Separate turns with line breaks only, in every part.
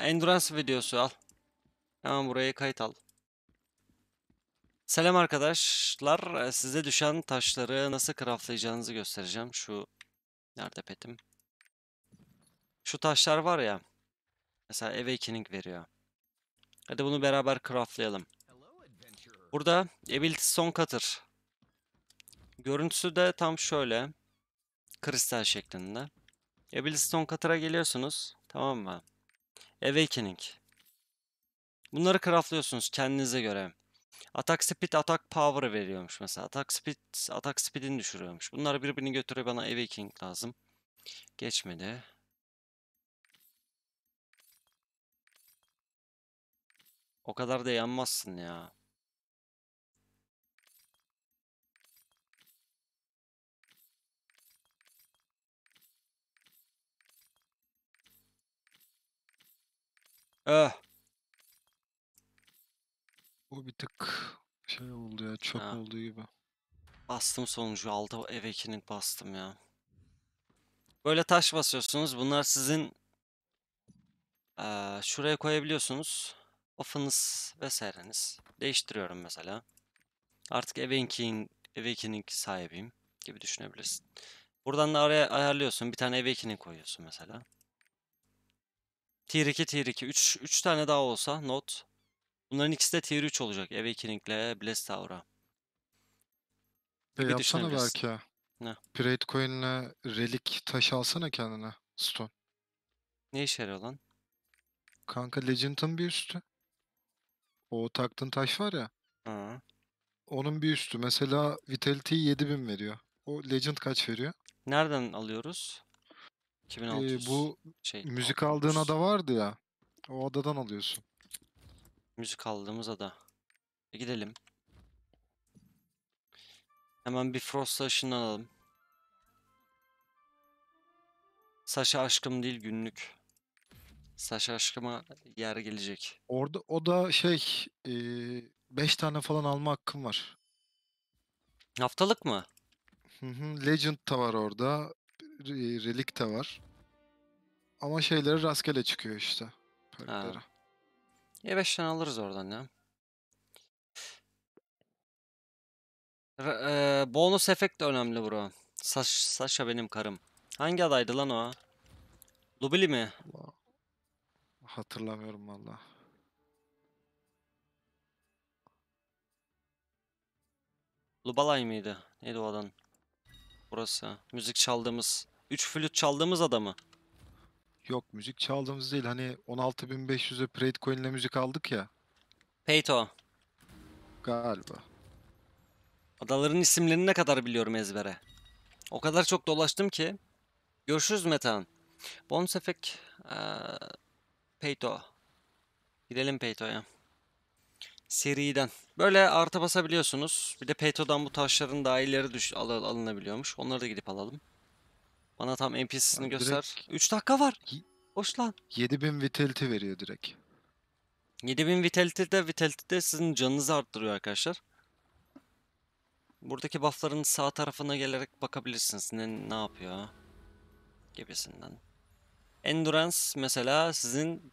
Endurance videosu al. Hemen buraya kayıt al. Selam arkadaşlar. Ee, size düşen taşları nasıl craftlayacağınızı göstereceğim. Şu nerede petim? Şu taşlar var ya. Mesela awakening veriyor. Hadi bunu beraber craftlayalım. Burada ability Stone katır. Görüntüsü de tam şöyle. Kristal şeklinde. Ability Stone katıra geliyorsunuz. Tamam mı? Awakening. Bunları craftlıyorsunuz kendinize göre. Atak speed, atak power veriyormuş mesela. Atak speed, atak speed'ini düşürüyormuş. Bunları birbirini götürüyor bana awakening lazım. Geçmedi. O kadar da yanmazsın ya. Ah. Bu bir tık şey oldu ya çöp Ha. olduğu gibi. Bastım sonucu. Altı ev ekinik bastım ya. Böyle taş basıyorsunuz. Bunlar sizin eee, şuraya koyabiliyorsunuz. Ofınız vesaireniz. Değiştiriyorum mesela. Artık ev ekinik, ev ekinik sahibiyim gibi düşünebilirsin. Buradan da araya ayarlıyorsun. Bir tane ev ekinik koyuyorsun mesela. Tier 2, Tier 2. 3, 3 tane daha olsa not. Bunların ikisi de Tier 3 olacak. Awakening'le Bless Tower'a.
E, yapsana belki. Ne? Pirate Coin'le relik taşı alsana kendine. Stone.
Ne işe yarıyor lan?
Kanka Legend'ın bir üstü. O taktın taş var ya. Hı. Onun bir üstü. Mesela Vitality 7000 veriyor. O Legend kaç veriyor?
Nereden alıyoruz? 2600 Ee, bu şey,
müzik 600. aldığın ada vardı ya. O adadan alıyorsun.
Müzik aldığımız ada. E, gidelim. Hemen bir frost Frost'la ışınlanalım. Saşa aşkım değil günlük. Saşa aşkıma yer gelecek.
Orada o da şey 5 e, tane falan alma hakkım var.
Haftalık mı?
Legend da var orada relik de var. Ama şeyleri rastgele çıkıyor işte.
Perklere. Ya 5 tane alırız oradan ya. R- e, bonus efekt de önemli bro. Saş Saşa benim karım. Hangi adaydı lan o? Lubili mi? Allah. Hatırlamıyorum valla. Lubalay mıydı? Neydi o adam? burası. Müzik çaldığımız. 3 flüt çaldığımız adamı.
Yok müzik çaldığımız değil. Hani 16.500'e Parade Coin ile müzik aldık ya.
Peyto. Galiba. Adaların isimlerini ne kadar biliyorum ezbere. O kadar çok dolaştım ki. Görüşürüz Metan. Bonsefek. Ee, Peyto. Gidelim Peyto'ya seriden. Böyle artı basabiliyorsunuz. Bir de Peto'dan bu taşların daha ileri düş al alınabiliyormuş. Onları da gidip alalım. Bana tam NPC'sini göster.
3 dakika var. Hoş lan. 7000 vitality veriyor direkt.
7000 vitality de vitality de sizin canınızı arttırıyor arkadaşlar. Buradaki buffların sağ tarafına gelerek bakabilirsiniz. Ne, ne yapıyor? Gibisinden. Endurance mesela sizin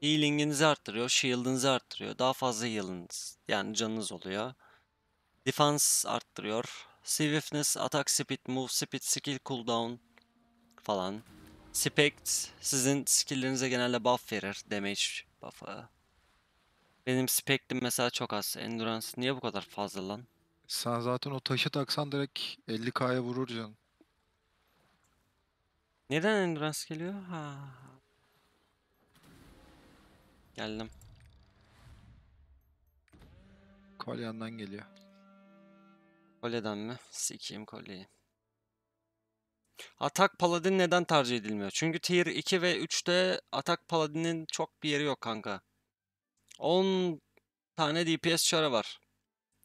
Healing'inizi arttırıyor, shield'ınızı arttırıyor. Daha fazla heal'ınız yani canınız oluyor. Defense arttırıyor. Swiftness, attack speed, move speed, skill cooldown falan. Spect sizin skill'lerinize genelde buff verir. Damage buff'ı. Benim spec'tim mesela çok az. Endurance niye bu kadar fazla lan?
Sen zaten o taşı taksan direkt 50k'ya vurur can. Neden endurance geliyor? Ha,
Geldim. Kolyandan geliyor. Kolyeden mi? Sikiyim kolyeyi. Atak Paladin neden tercih edilmiyor? Çünkü tier 2 ve 3'te Atak Paladin'in çok bir yeri yok kanka. 10 tane DPS çara var.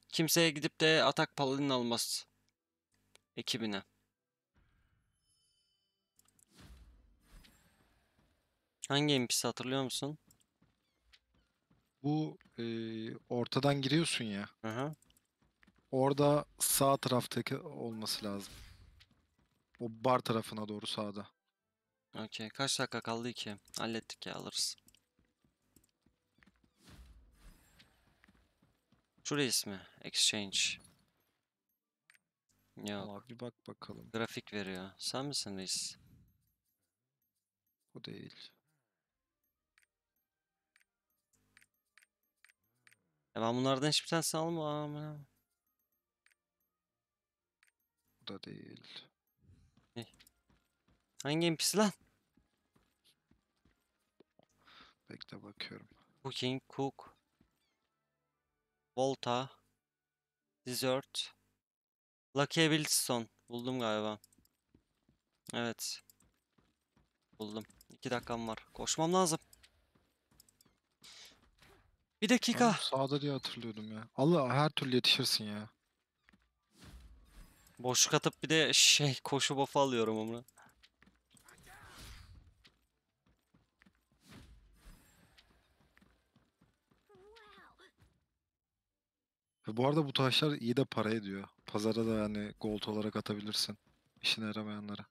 Kimseye gidip de Atak Paladin almaz. Ekibine. Hangi NPC hatırlıyor musun?
Bu e, ortadan giriyorsun ya. Aha. Orada sağ taraftaki olması lazım. O bar tarafına doğru sağda.
Okey. Kaç dakika kaldı ki? Hallettik ya alırız. Şurayı ismi. Exchange. Yok. Abi bak bakalım. Grafik veriyor. Sen misin reis? Bu değil. Ya ben bunlardan hiçbir tane almam. Bu da değil. Hangi NPC lan? Bekle bakıyorum. Cooking, Cook, Volta, Dessert, Lucky Wilson. Buldum galiba. Evet. Buldum. İki dakikam var. Koşmam
lazım. Bir dakika. Oğlum sağda diye hatırlıyordum ya. Allah her türlü yetişirsin ya.
Boşluk atıp bir de şey koşu buff'ı alıyorum onu.
E, bu arada bu taşlar iyi de para ediyor. Pazara da yani gold olarak atabilirsin. İşine yaramayanlara.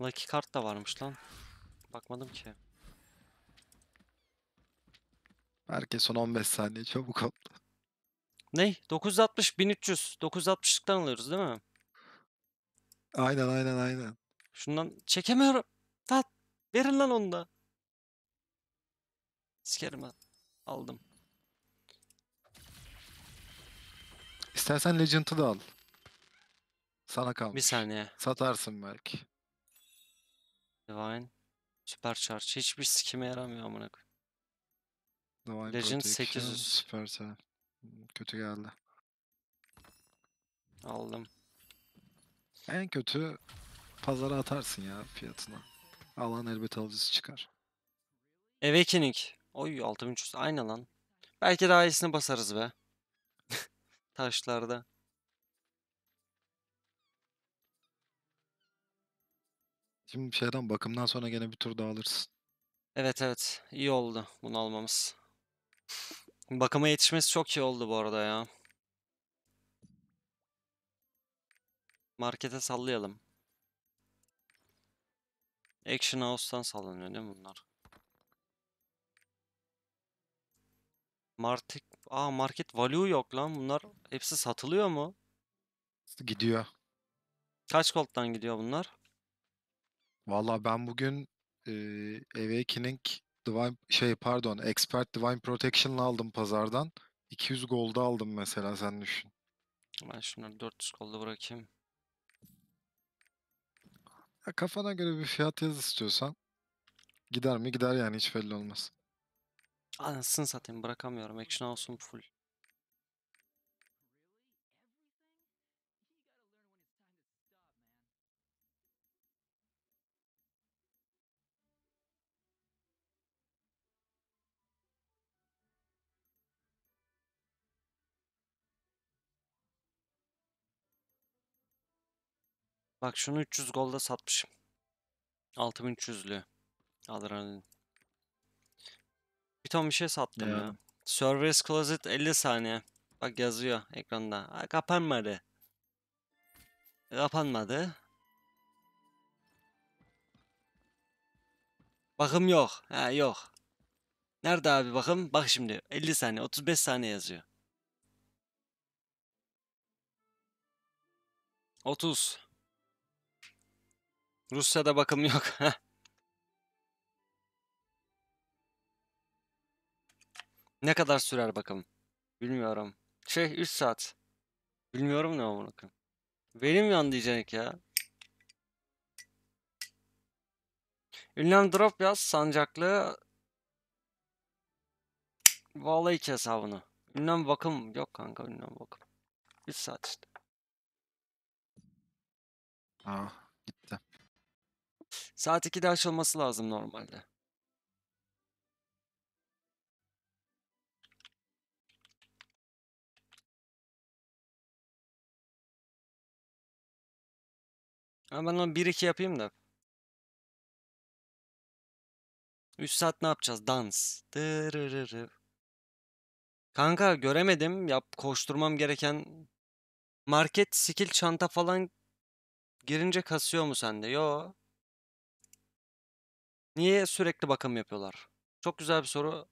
Lucky kart da varmış lan. Bakmadım ki.
Herkes son 15 saniye çabuk oldu.
Ne? 960 1300. 960'lıktan alıyoruz değil mi? Aynen aynen aynen. Şundan çekemiyorum. Tat. Verin lan onu da. Sikerim ben. Aldım.
İstersen Legend'ı da al. Sana kalmış. Bir saniye. Satarsın belki. Divine. Süper Supercharge.
Hiçbir skime yaramıyor amına koyayım.
Divine Legend 800. Supercell. Kötü geldi. Aldım. En kötü pazara atarsın ya fiyatına. Alan elbet alıcısı çıkar.
Awakening. Oy 6300 aynı lan. Belki daha iyisini basarız be. Taşlarda.
Şimdi şeyden bakımdan sonra gene bir tur daha alırsın.
Evet evet iyi oldu bunu almamız. Bakıma yetişmesi çok iyi oldu bu arada ya. Markete sallayalım. Action House'tan sallanıyor değil mi bunlar? Market, aa market value yok lan. Bunlar hepsi satılıyor mu? Gidiyor. Kaç gold'dan gidiyor bunlar?
Vallahi ben bugün e, Awakening Divine şey pardon Expert Divine Protection'la aldım pazardan. 200 gold'a aldım mesela sen düşün.
Ben şunları 400 gold'a bırakayım.
Ya kafana göre bir fiyat yaz istiyorsan. Gider mi? Gider yani hiç belli olmaz.
Anasını satayım bırakamıyorum. Action olsun full. Bak şunu 300 golda satmışım. 6300'lü. Adrenalin. Bir ton bir şey sattım ya. ya. Service Closet 50 saniye. Bak yazıyor ekranda. Ha, kapanmadı. Kapanmadı. Bakım yok. Ha yok. Nerede abi bakım? Bak şimdi 50 saniye 35 saniye yazıyor. 30 Rusya'da bakım yok. ne kadar sürer bakım? Bilmiyorum. Şey 3 saat. Bilmiyorum ne amına koyayım. Benim yan diyecek ya. Ünlem drop yaz sancaklı. Vallahi iki hesabını. Ünlem bakım yok kanka ünlem bakım. 3 saat işte. Ah Saat 2'de açılması lazım normalde.
Ama ben onu 1-2 yapayım da.
3 saat ne yapacağız? Dans. Dırırırı. Kanka göremedim. Yap koşturmam gereken market skill çanta falan girince kasıyor mu sende? Yo. Niye sürekli bakım yapıyorlar? Çok güzel bir soru.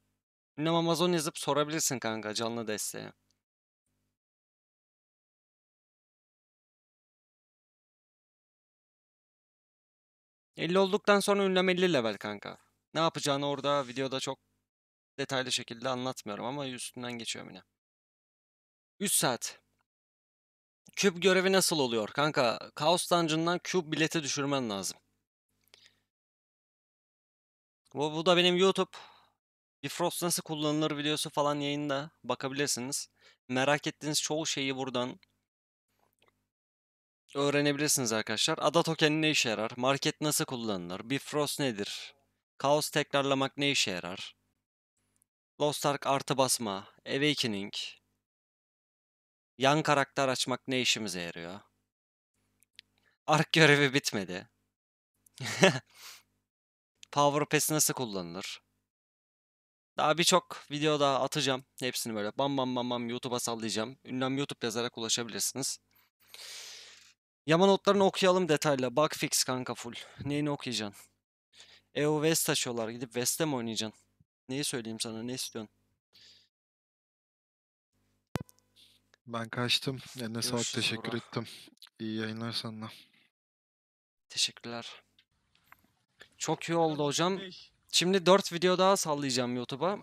Ünlem Amazon yazıp sorabilirsin kanka canlı desteğe.
Elli olduktan sonra ünlem 50 level kanka.
Ne yapacağını orada videoda çok detaylı şekilde anlatmıyorum ama üstünden geçiyorum yine. 3 saat. Küp görevi nasıl oluyor? Kanka Chaos Dungeon'dan küp bileti düşürmen lazım. Bu, bu da benim YouTube Bifrost nasıl kullanılır videosu falan yayında bakabilirsiniz. Merak ettiğiniz çoğu şeyi buradan öğrenebilirsiniz arkadaşlar. Ada tokeni ne işe yarar? Market nasıl kullanılır? Bifrost nedir? Kaos tekrarlamak ne işe yarar? Lost Ark artı basma, Awakening, yan karakter açmak ne işimize yarıyor? Ark görevi bitmedi. Power Pass'i nasıl kullanılır? Daha birçok video daha atacağım. Hepsini böyle bam bam bam bam YouTube'a sallayacağım. Ünlem YouTube yazarak ulaşabilirsiniz. Yama notlarını okuyalım detayla. Bug fix kanka full. Neyini okuyacaksın? EU West taşıyorlar. Gidip West'e mi oynayacaksın? Neyi söyleyeyim sana? Ne istiyorsun?
Ben kaçtım. Eline sağlık. Teşekkür bro. ettim. İyi yayınlar sana.
Teşekkürler. Çok iyi oldu hocam. Şimdi 4 video daha sallayacağım YouTube'a.